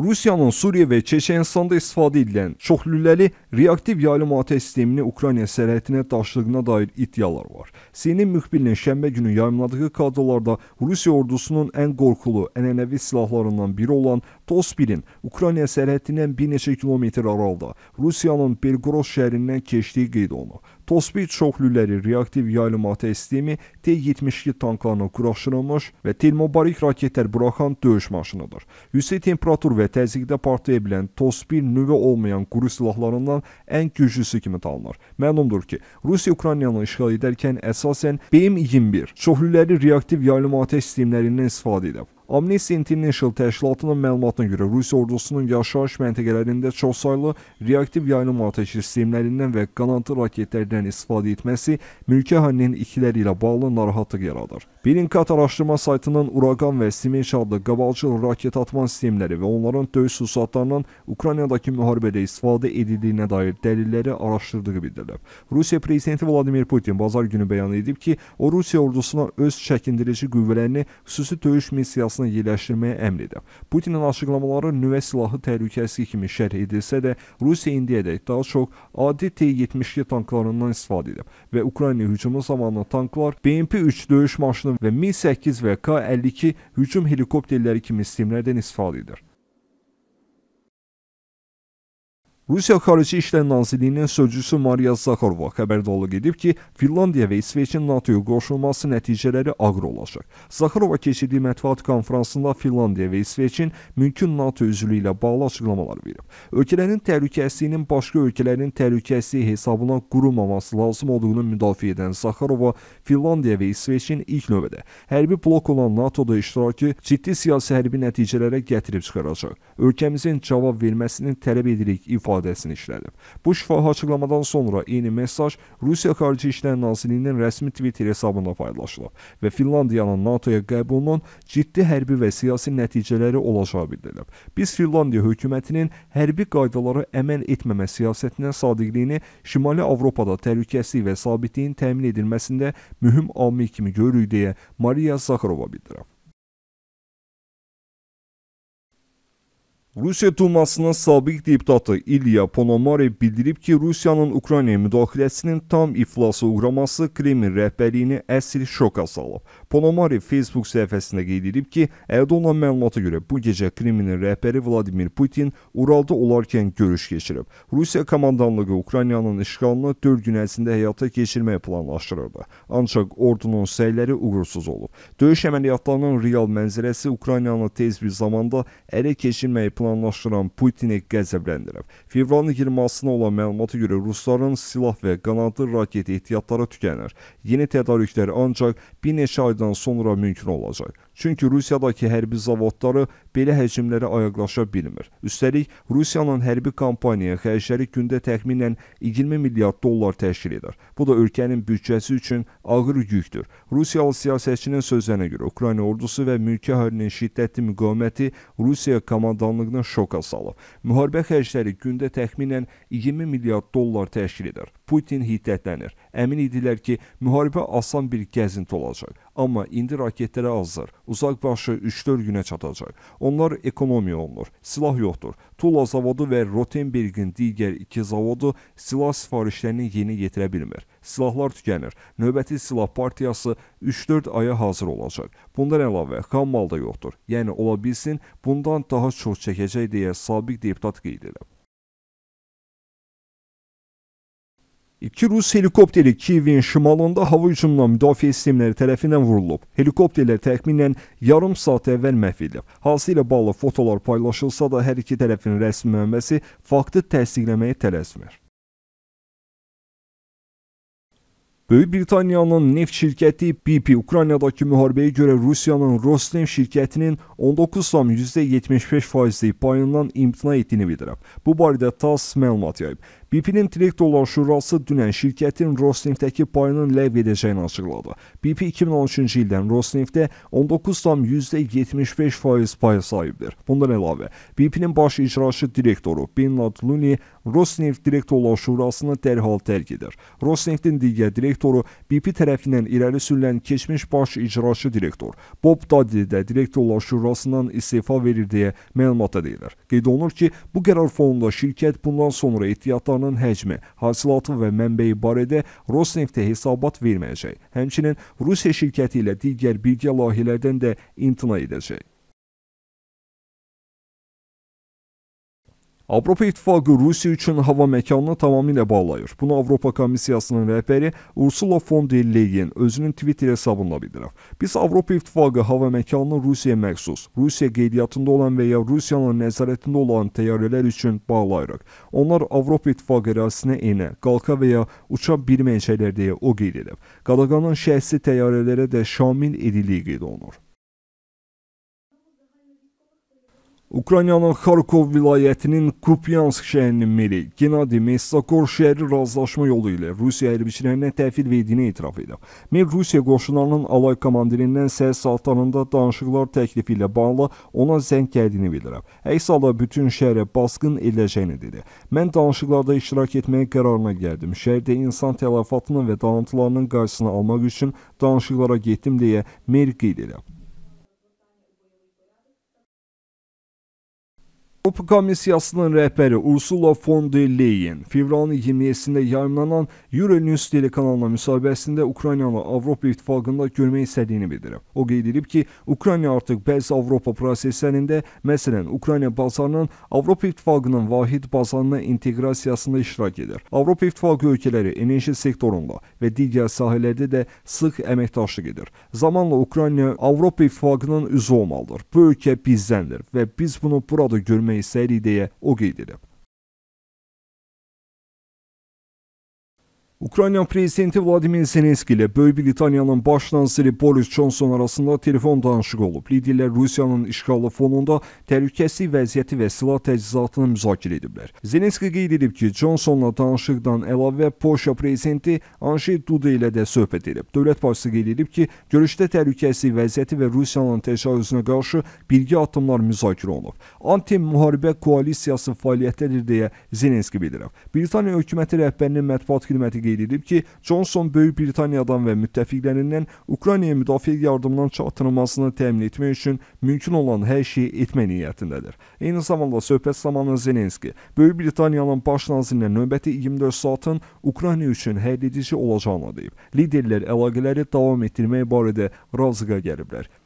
Rusiyanın Suriya və Çeçenistanda istifadə edilən çoxlüləli reaktiv yaylım atəş sistemini Ukrayna sərhədinə daşıdığına dair iddialar var. CNN müxbirinin şənbə günü yayımladığı kadrlarda Rusiya ordusunun ən qorxulu ənənəvi silahlarından biri olan TOS-1-in Ukrayna sərhədindən bir neçə kilometr aralıda Rusiyanın Belqorod şəhərindən keçdiyi qeyd olunub. TOS-1 çoxlüləri reaktiv yayılma sistemi T-72 tanklarına quraşdırılmış və termobarik raketlər buraxan döyüş maşınıdır. Yüksək temperatur və təzyiqdə partlaya bilən TOS-1 nüvə olmayan quru silahlarından ən güclüsü kimi tanınır. Məlumdur ki, Rusiya Ukraynanı işğal edərkən əsasən BM-21 çoxlüləri reaktiv yayılma sistemlərindən istifadə edib. Amnesty International təşkilatının məlumatına görə Rusiya ordusunun yaşayış məntəqələrində çoxsaylı reaktiv yayılım atəşi sistemlərindən və qanadlı raketlərdən istifadə etməsi mülki əhalinin ikiləri ilə bağlı narahatlıq yaradır. Belinkət araşdırma saytının Uraqan və Simenş adlı qabalcıl raket atma sistemləri və onların döyüş sursatlarının Ukraynadakı müharibədə istifadə edildiyinə dair dəlilləri araşdırdığı bildirilib. Rusiya prezidenti Vladimir Putin bazar günü bəyan edib ki, o Rusiya ordusuna öz çəkindirici qüvvələrini xüsusi döyüş missiyasına yerləşdirməyə əmr edib. Putinin açıqlamaları nüvə silahı təhlükəsizliyi kimi şərh edilsə də, Rusiya indiyədək daha çox adi T-72 tanklarından istifadə edib və Ukrayna hücumu zamanı tanklar BMP-3 döyüş maşını Cessna və Mi-8 və K-52 hücum helikopterləri kimi sistemlərdən istifadə edir. Rusiya Xarici İşlər Nazirliyinin sözcüsü Maria Zakharova xəbərdarlıq edib ki, Finlandiya və İsveçin NATO-ya qoşulması nəticələri ağır olacaq. Zakharova keçirdiyi mətbuat konfransında Finlandiya və İsveçin mümkün NATO üzvlüyü ilə bağlı açıqlamalar verib. Ölkələrin təhlükəsizliyinin başqa ölkələrin təhlükəsizliyi hesabına qurulmaması lazım olduğunu müdafiə edən Zakharova Finlandiya və İsveçin ilk növbədə hərbi blok olan NATO-da iştirakı ciddi siyasi hərbi nəticələrə gətirib çıxaracaq. Ölkəmizin cavab verməsini tələb edirik ifadə ifadəsini işlədib. Bu şifahi açıqlamadan sonra eyni mesaj Rusiya Xarici İşlər Nazirliyinin rəsmi Twitter hesabında paylaşılıb və Finlandiyanın NATO-ya qəbulunun ciddi hərbi və siyasi nəticələri olacağı bildirilib. Biz Finlandiya hökumətinin hərbi qaydalara əməl etməmə siyasətinə sadiqliyini Şimali Avropada təhlükəsizlik və sabitliyin təmin edilməsində mühüm amil kimi görürük deyə Maria Zakharova bildirib. Rusiya Dumasının sabiq deputatı İlya Ponomare bildirib ki, Rusiyanın Ukraynaya müdaxiləsinin tam iflasa uğraması Kremlin rəhbərliyini əsl şoka salıb. Ponomare Facebook səhifəsində qeyd edib ki, əldə olan məlumata görə bu gecə Kremlin rəhbəri Vladimir Putin Uralda olarkən görüş keçirib. Rusiya komandanlığı Ukraynanın işğalını 4 gün ərzində həyata keçirməyi planlaşdırırdı. Ancaq ordunun səyləri uğursuz olub. Döyüş əməliyyatlarının real mənzərəsi Ukraynanı tez bir zamanda ələ keçirməyi planlaşdıran Putini qəzəbləndirib. Fevralın 20-sına olan məlumata görə rusların silah və qanadlı raket ehtiyatları tükənir. Yeni tədarüklər ancaq bir neçə aydan sonra mümkün olacaq. Çünki Rusiyadakı hərbi zavodları belə həcmlərə ayaqlaşa bilmir. Üstəlik Rusiyanın hərbi kampaniyaya xərcləri gündə təxminən 20 milyard dollar təşkil edir. Bu da ölkənin büdcəsi üçün ağır yükdür. Rusiyalı siyasətçinin sözlərinə görə Ukrayna ordusu və mülki əhalinin şiddətli müqaviməti Rusiya komandanlığına şoka salıb. Müharibə xərcləri gündə təxminən 20 milyard dollar təşkil edir. Putin hiddətlənir. Əmin idilər ki, müharibə asan bir gəzinti olacaq. Amma indi raketlərə hazır. Uzaq başı 3-4 günə çatacaq. Onlar ekonomiya olunur. Silah yoxdur. Tula zavodu və Rotenbergin digər iki zavodu silah sifarişlərini yeni yetirə bilmir. Silahlar tükənir. Növbəti silah partiyası 3-4 aya hazır olacaq. Bundan əlavə xammal da yoxdur. Yəni ola bilsin bundan daha çox çəkəcək deyə sabiq deputat qeyd edib. İki Rus helikopteri Kiyevin şimalında hava hücumla müdafiə sistemləri tərəfindən vurulub. Helikopterlər təxminən yarım saat əvvəl məhv edilib. Halsı ilə bağlı fotolar paylaşılsa da hər iki tərəfin rəsmi mənbəsi faktı təsdiqləməyə tələsmir. Böyük Britaniyanın neft şirkəti BP Ukraynadakı müharibəyə görə Rusiyanın Rosneft şirkətinin 19,75% payından imtina etdiyini bildirib. Bu barədə TASS məlumat yayıb. BP-nin direktor olan şurası dünən şirkətin Rosneftdəki payının ləğv edəcəyini açıqladı. BP 2013-cü ildən Rosneftdə 19,75% paya sahibdir. Bundan əlavə, BP-nin baş icraçı direktoru Bernard Luni Rosneft direktorlar şurasını dərhal tərk edir. Rosneftin digər direktoru BP tərəfindən irəli sürülən keçmiş baş icraçı direktor Bob Dudley də direktorlar şurasından istefa verir deyə məlumata deyilir. Qeyd olunur ki, bu qərar fonunda şirkət bundan sonra ehtiyatlarını neftanın həcmi, hasilatı və mənbəyi barədə Rosneft hesabat verməyəcək. Həmçinin Rusiya şirkəti ilə digər birgə layihələrdən də imtina edəcək. Avropa İttifaqı Rusiya üçün hava məkanını tamamilə bağlayır. Bunu Avropa Komissiyasının rəhbəri Ursula von der Leyen özünün Twitter hesabında bildirib. Biz Avropa İttifaqı hava məkanını Rusiyaya məxsus, Rusiya qeydiyyatında olan və ya Rusiyanın nəzarətində olan təyyarələr üçün bağlayırıq. Onlar Avropa İttifaqı ərazisinə enə, qalxa və ya uça bilməyəcəklər deyə o qeyd edib. Qadağanın şəxsi təyyarələrə də şamil edildiyi qeyd olunur. Ukraynanın Xarkov vilayətinin Kupyansk şəhərinin meri Gennadi Messakor şəhəri razılaşma yolu ilə Rusiya hərbiçilərinə təhvil verdiyini etiraf edib. Mer Rusiya qoşunlarının alay komandirindən səhər saatlarında danışıqlar təklifi ilə bağlı ona zəng gəldiyini bildirib. Əks halda bütün şəhərə basqın ediləcəyini dedi. Mən danışıqlarda iştirak etməyə qərarına gəldim. Şəhərdə insan tələfatının və dağıntılarının qarşısını almaq üçün danışıqlara getdim deyə Mer qeyd edib. Avropa Komissiyasının rəhbəri Ursula von der Leyen fevralın 27-də yayımlanan Euronews telekanalına müsahibəsində Ukraynalı Avropa İttifaqında görmək istədiyini bildirib. O qeyd edib ki, Ukrayna artıq bəzi Avropa proseslərində, məsələn, Ukrayna bazarının Avropa İttifaqının vahid bazarına inteqrasiyasında iştirak edir. Avropa İttifaqı ölkələri enerji sektorunda və digər sahələrdə də sıx əməkdaşlıq edir. Zamanla Ukrayna Avropa İttifaqının üzvü olmalıdır. Bu ölkə bizdəndir və biz bunu burada görməliyik Hükümet ise lideye o giydirip. Ukrayna prezidenti Vladimir Zelenski ilə Böyük Britaniyanın baş naziri Boris Johnson arasında telefon danışığı olub. Liderlər Rusiyanın işğalı fonunda təhlükəsizlik vəziyyəti və silah təchizatını müzakirə ediblər. Zelenski qeyd edib ki, Johnsonla danışıqdan əlavə Polşa prezidenti Anjey Duda ilə də söhbət edib. Dövlət başçısı qeyd edib ki, görüşdə təhlükəsizlik vəziyyəti və Rusiyanın təcavüzünə qarşı birgə addımlar müzakirə olunub. Anti-müharibə koalisiyası fəaliyyətdədir deyə Zelenski bildirib. Britaniya hökuməti rəhbərinin mətbuat xidməti qeyd edib ki, Johnson Böyük Britaniyadan və müttəfiqlərindən Ukraynaya müdafiə yardımının çatdırılmasını təmin etmək üçün mümkün olan hər şeyi etmək niyyətindədir. Eyni zamanda söhbət zamanı Zelenski Böyük Britaniyanın baş nazirinə növbəti 24 saatın Ukrayna üçün həll edici olacağını deyib. Liderlər əlaqələri davam etdirmək barədə razıya gəliblər.